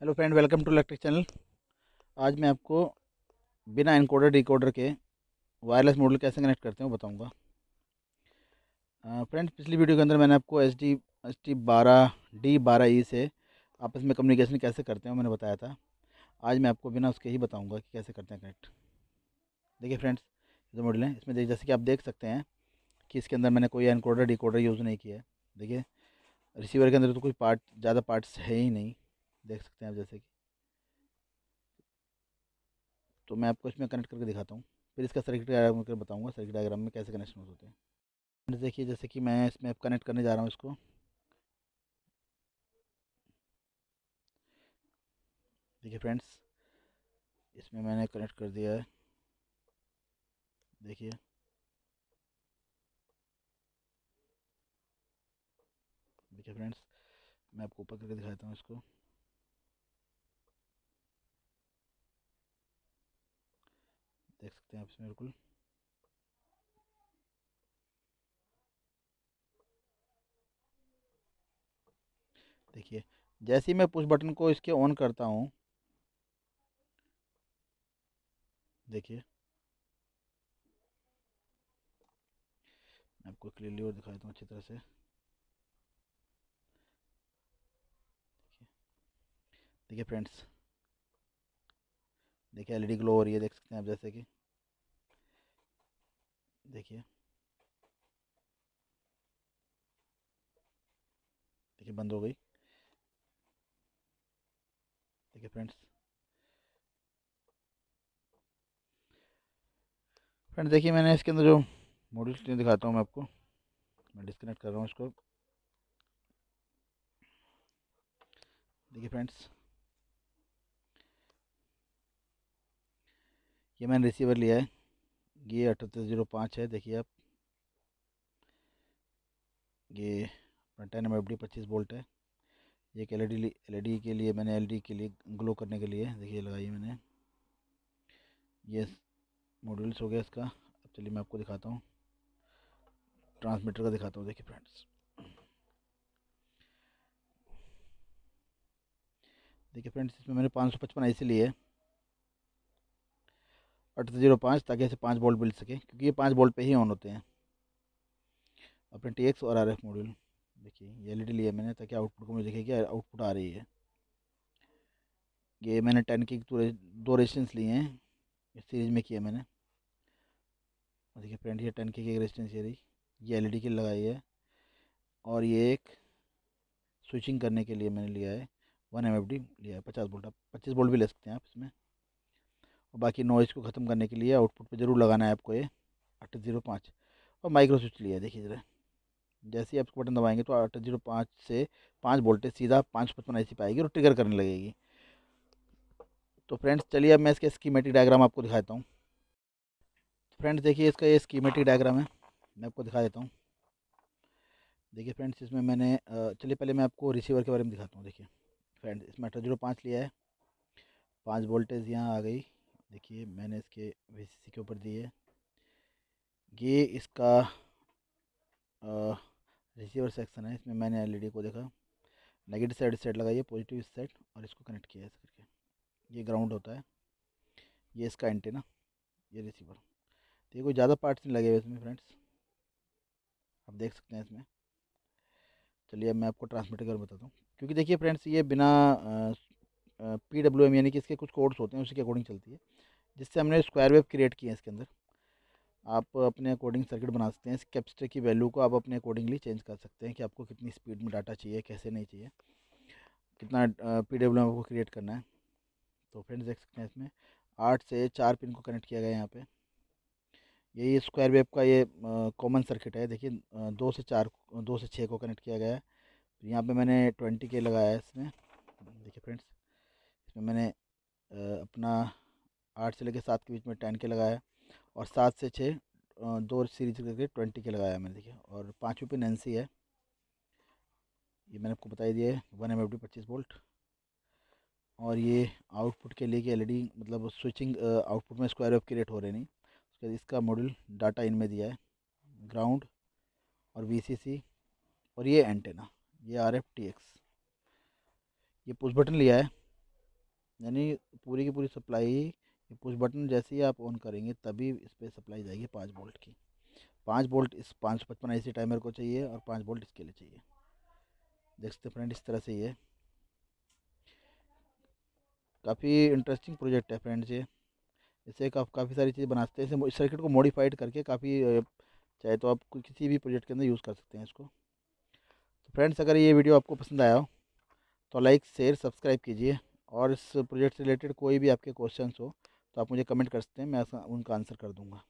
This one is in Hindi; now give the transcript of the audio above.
hello friend welcome to electric channel आज मैं आपको बिना इनकोडर डिकोडर के वायरलेस मॉडल कैसे कनेक्ट करते हैं वो बताऊंगा फ्रेंड्स पिछली वीडियो के अंदर मैंने आपको एच डी एच टी बारह डी बारह ई e से आपस में कम्युनिकेशन कैसे करते हैं मैंने बताया था आज मैं आपको बिना उसके ही बताऊँगा कि कैसे करते हैं कनेक्ट देखिए फ्रेंड्स जो मॉडल हैं इसमें जैसे कि आप देख सकते हैं कि इसके अंदर मैंने कोई इनकोडर डिकोडर यूज़ नहीं किया है देखिए रिसीवर के अंदर तो कोई पार्ट ज़्यादा पार्ट्स है ही नहीं देख सकते हैं आप जैसे कि तो मैं आपको इसमें कनेक्ट करके दिखाता हूँ फिर इसका सर्किट डायग्राम करके बताऊँगा सर्किट डायग्राम में कैसे कनेक्शन होते हैं देखिए जैसे कि मैं इसमें अब कनेक्ट करने जा रहा हूँ इसको देखिए फ्रेंड्स इसमें मैंने कनेक्ट कर दिया है देखिए देखिए फ्रेंड्स मैं आपको ऊपर करके दिखाता हूँ इसको देख सकते हैं आप इसमें बिल्कुल देखिए जैसे ही मैं पुश बटन को इसके ऑन करता हूँ देखिए मैं आपको क्लियरली और दिखा देता हूँ अच्छी तरह से देखिए फ्रेंड्स देखिए एलईडी ग्लो हो रही है देख सकते हैं आप जैसे कि देखिए देखिए बंद हो गई देखिए फ्रेंड्स फ्रेंड्स देखिए मैंने इसके अंदर जो मॉड्यूल दिखाता हूँ मैं आपको मैं डिस्कनेक्ट कर रहा हूँ इसको देखिए फ्रेंड्स ये मैंने रिसीवर लिया है ये अठहत्तर जीरो पाँच है देखिए आप ये अपना टेन एम एफ डी पच्चीस वोल्ट है ये एक एल एल ई डी के लिए मैंने एल डी के लिए ग्लो करने के लिए देखिए लगाई मैंने ये मॉड्यूल्स हो गया इसका अब चलिए मैं आपको दिखाता हूँ ट्रांसमीटर का दिखाता हूँ देखिए फ्रेंड्स देखिए फ्रेंड्स इसमें मैंने पाँच सौ पचपन ऐसे लिए है अठ जीरो पाँच ताकि ऐसे पाँच बोल्ट मिल सके क्योंकि ये पाँच बोल्ट पे ही ऑन होते हैं अपने टी एक्स और आर एफ मॉड्यूल देखिए ये एल लिया मैंने ताकि आउटपुट को मुझे देखे कि आउटपुट आ रही है ये मैंने टेन की दो रेजिस्टेंस लिए हैं इस सीरीज में किया मैंने देखिए फ्रेंड ये टेन की एक रेजिस्टेंस ये रही ये एल की लगाई है और ये एक स्विचिंग करने के लिए मैंने लिया है वन एम लिया है पचास बोल्ट आप पच्चीस बोल्ट भी ले सकते हैं आप इसमें और बाकी नॉइज़ को ख़त्म करने के लिए आउटपुट पे ज़रूर लगाना है आपको ये अठ जीरो पाँच और माइक्रो स्विच लिया देखिए ज़रा जैसे ही आप बटन दबाएंगे तो आठ जीरो पाँच से पाँच वोल्टेज सीधा पाँच पचपन ऐसी पाएगी और ट्रिगर करने लगेगी तो फ्रेंड्स चलिए अब मैं इसके स्कीमेटिक डायग्राम आपको दिखाता हूँ फ्रेंड्स देखिए इसका ये स्कीमेटिक डायग्राम है मैं आपको दिखा देता हूँ देखिए फ्रेंड्स इसमें मैंने चलिए पहले मैं आपको रिसीवर के बारे में दिखाता हूँ देखिए फ्रेंड्स इसमें अठारह जीरो पाँच लिया है पाँच वोल्टेज यहाँ आ गई देखिए मैंने इसके वी के ऊपर दिए ये इसका रिसीवर सेक्शन है इसमें मैंने एलईडी को देखा नेगेटिव साइड सेट लगाई है पॉजिटिव इस साइड और इसको कनेक्ट किया है इस करके ये ग्राउंड होता है ये इसका एंटीना ये रिसीवर तो ये कोई ज़्यादा पार्ट्स नहीं लगे हुए इसमें फ्रेंड्स आप देख सकते हैं इसमें चलिए मैं आपको ट्रांसमीटर कर बताता हूँ क्योंकि देखिए फ्रेंड्स ये बिना पी डब्ल्यू एम यानी कि इसके कुछ कोड्स होते हैं उसी के अकॉर्डिंग चलती है जिससे हमने स्क्वायर वेव क्रिएट किए हैं इसके अंदर आप अपने अकॉर्डिंग सर्किट बना सकते हैं इस कैपेसिटर की वैल्यू को आप अपने अकॉर्डिंगली चेंज कर सकते हैं कि आपको कितनी स्पीड में डाटा चाहिए कैसे नहीं चाहिए कितना पी डब्ल्यू एम आपको क्रिएट करना है तो फ्रेंड्स देख सकते हैं इसमें आठ से चार पिन को कनेक्ट किया गया है यहाँ पर यही स्क्वायर वेव का ये कॉमन सर्किट है देखिए दो से चार दो से छः को कनेक्ट किया गया है यहाँ पे मैंने ट्वेंटी के लगाया है इसमें देखिए फ्रेंड्स इसमें मैंने अपना आठ से लेकर सात के बीच में टेन के लगाया और सात से छः दो सीरीज करके ट्वेंटी के लगाया मैंने देखिए और पाँचवीं पे नैन्सी है ये मैंने आपको बताई दिया है वन एम एफ डी पच्चीस वोल्ट और ये आउटपुट के लिए कि एलईडी मतलब स्विचिंग आउटपुट में स्क्वायर ऑफ क्रिएट हो रहे नहीं उसके बाद इसका मॉडल डाटा इनमें दिया है ग्राउंड और वीसीसी और ये एंटेना ये आर एफ टी एक्स ये पुश बटन लिया है यानी पूरी की पूरी सप्लाई पुश बटन जैसे ही आप ऑन करेंगे तभी इस पर सप्लाई जाएगी पाँच बोल्ट की पाँच बोल्ट इस पाँच पचपन ऐसी टाइमर को चाहिए और पाँच बोल्ट इसके लिए चाहिए देख सकते फ्रेंड इस तरह से ये काफ़ी इंटरेस्टिंग प्रोजेक्ट है फ्रेंड्स ये इससे काफ़ी काफ़ी सारी चीज़ें बनाते हैं इसे इस सर्किट को मॉडिफाइड करके काफ़ी चाहे तो आप किसी भी प्रोजेक्ट के अंदर यूज़ कर सकते हैं इसको तो फ्रेंड्स अगर ये वीडियो आपको पसंद आया हो तो लाइक शेयर सब्सक्राइब कीजिए और इस प्रोजेक्ट से रिलेटेड कोई भी आपके क्वेश्चन हो तो आप मुझे कमेंट कर सकते हैं मैं उनका आंसर कर दूँगा